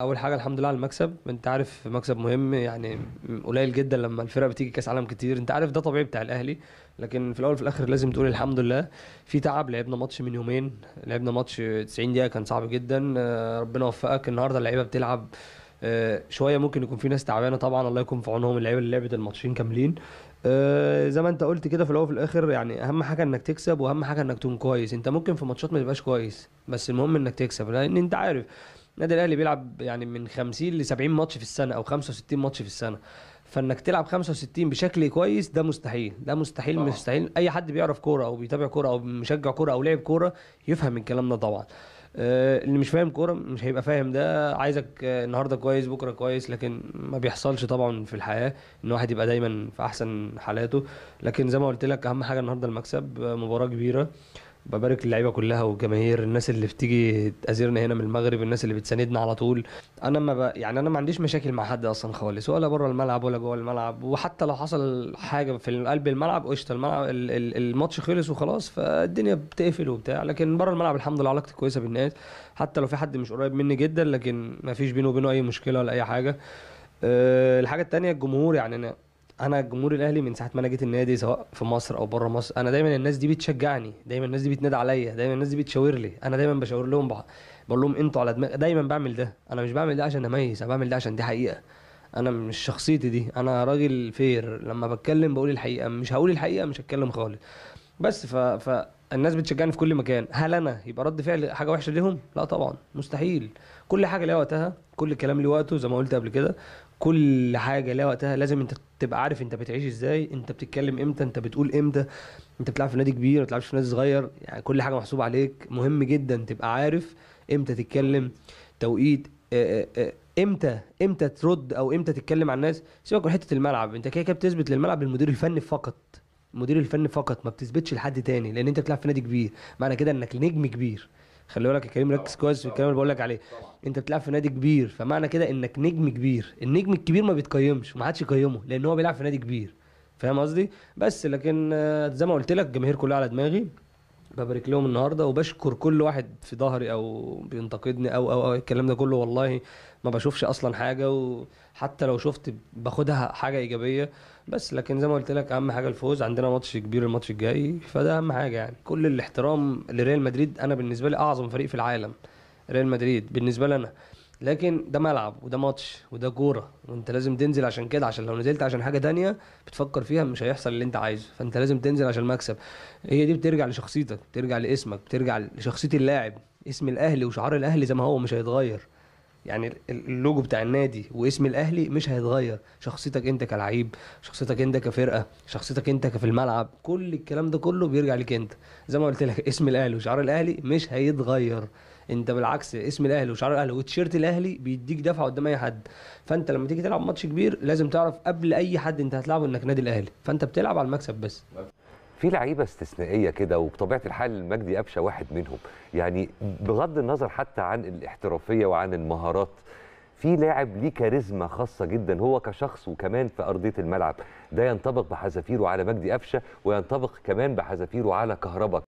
اول حاجه الحمد لله على المكسب انت عارف مكسب مهم يعني قليل جدا لما الفرقه بتيجي كاس عالم كتير انت عارف ده طبيعي بتاع الاهلي لكن في الاول وفي الاخر لازم تقول الحمد لله في تعب لعبنا ماتش من يومين لعبنا ماتش 90 دقيقه كان صعب جدا آه، ربنا وفقك النهارده اللعيبه بتلعب آه، شويه ممكن يكون في ناس تعبانه طبعا الله يكون في عونهم اللعيبه اللي لعبت الماتشين كاملين آه، زي ما انت قلت كده في الاول وفي الاخر يعني اهم حاجه انك تكسب واهم حاجه انك تكون كويس انت ممكن في ماتشات ما تبقاش كويس بس المهم انك تكسب لان انت عارف النادي الاهلي بيلعب يعني من 50 ل 70 ماتش في السنه او 65 ماتش في السنه فانك تلعب 65 بشكل كويس ده مستحيل ده مستحيل طبعا. مستحيل اي حد بيعرف كوره او بيتابع كوره او مشجع كوره او لعب كوره يفهم الكلام ده طبعا آه اللي مش فاهم كوره مش هيبقى فاهم ده عايزك آه النهارده كويس بكره كويس لكن ما بيحصلش طبعا في الحياه ان واحد يبقى دايما في احسن حالاته لكن زي ما قلت لك اهم حاجه النهارده المكسب آه، مباراه كبيره ببارك للعيبه كلها والجماهير الناس اللي بتيجي تأذيرنا هنا من المغرب الناس اللي بتساندنا على طول انا ما ب... يعني انا ما عنديش مشاكل مع حد اصلا خالص ولا بره الملعب ولا جوه الملعب وحتى لو حصل حاجه في قلب الملعب قشطه الملعب الماتش خلص وخلاص فالدنيا بتقفل وبتاع لكن بره الملعب الحمد لله علاقتي كويسه بالناس حتى لو في حد مش قريب مني جدا لكن ما فيش بينه وبينه اي مشكله ولا اي حاجه أه الحاجه الثانيه الجمهور يعني انا انا جمهور الاهلي من ساعه ما انا جيت النادي سواء في مصر او بره مصر انا دايما الناس دي بتشجعني دايما الناس دي بتنادي عليا دايما الناس دي بتشاور لي انا دايما بشاور لهم بح... بقول لهم انتوا على دماغي دايما بعمل ده انا مش بعمل ده عشان اميز انا بعمل ده عشان دي حقيقه انا مش شخصيتي دي انا راجل فير لما بتكلم بقول الحقيقه مش هقول الحقيقه مش هتكلم خالص بس ف... فالناس بتشجعني في كل مكان هل انا يبقى رد فعل حاجه وحشه ليهم لا طبعا مستحيل كل حاجه ليها وقتها كل كلام ليه وقته زي ما قلت قبل كده كل حاجه لها وقتها لازم انت تبقى عارف انت بتعيش ازاي انت بتتكلم امتى انت بتقول امتى انت بتلعب في نادي كبير ما بتلعبش في نادي صغير يعني كل حاجه محسوبه عليك مهم جدا تبقى عارف امتى تتكلم توقيت آه، آه، آه، امتى امتى ترد او امتى تتكلم عن الناس سيبك من حته الملعب انت كده كده بتثبت للملعب للمدير الفني فقط مدير الفني فقط ما بتثبتش لحد تاني لان انت بتلعب في نادي كبير معنى كده انك نجم كبير خلي بالك يا كريم ركز كويس في الكلام اللي بقول لك عليه انت بتلعب في نادي كبير فمعنى كده انك نجم كبير النجم الكبير ما بيتقيمش ما حدش يقيمه لان هو بيلعب في نادي كبير فاهم قصدي بس لكن آه، زي ما قلت لك الجماهير كلها على دماغي ببارك لهم النهارده وبشكر كل واحد في ظهري او بينتقدني او او او الكلام ده كله والله ما بشوفش اصلا حاجه وحتى لو شفت باخدها حاجه ايجابيه بس لكن زي ما قلت لك اهم حاجه الفوز عندنا ماتش كبير الماتش الجاي فده اهم حاجه يعني كل الاحترام لريال مدريد انا بالنسبه لي اعظم فريق في العالم ريال مدريد بالنسبه لي انا لكن ده ملعب وده ماتش وده كوره وانت لازم تنزل عشان كده عشان لو نزلت عشان حاجه تانية بتفكر فيها مش هيحصل اللي انت عايزه فانت لازم تنزل عشان المكسب هي دي بترجع لشخصيتك بترجع لاسمك بترجع لشخصيه اللاعب اسم الاهلي وشعار الاهلي زي ما هو مش هيتغير يعني اللوجو بتاع النادي واسم الاهلي مش هيتغير شخصيتك انت كلعيب شخصيتك انت كفرقه شخصيتك انت في الملعب كل الكلام ده كله بيرجع لك انت زي ما قلت لك اسم الاهلي وشعار الاهلي مش هيتغير انت بالعكس اسم الاهلي وشعار الاهلي وتيشيرت الاهلي بيديك دفعه قدام اي حد فانت لما تيجي تلعب ماتش كبير لازم تعرف قبل اي حد انت هتلعبه انك نادي الاهلي فانت بتلعب على المكسب بس في لعيبه استثنائيه كده وبطبيعه الحال مجدي قفشه واحد منهم يعني بغض النظر حتى عن الاحترافيه وعن المهارات في لاعب ليه كاريزما خاصه جدا هو كشخص وكمان في ارضيه الملعب ده ينطبق بحذافيره على مجدي قفشه وينطبق كمان بحذافيره على كهربا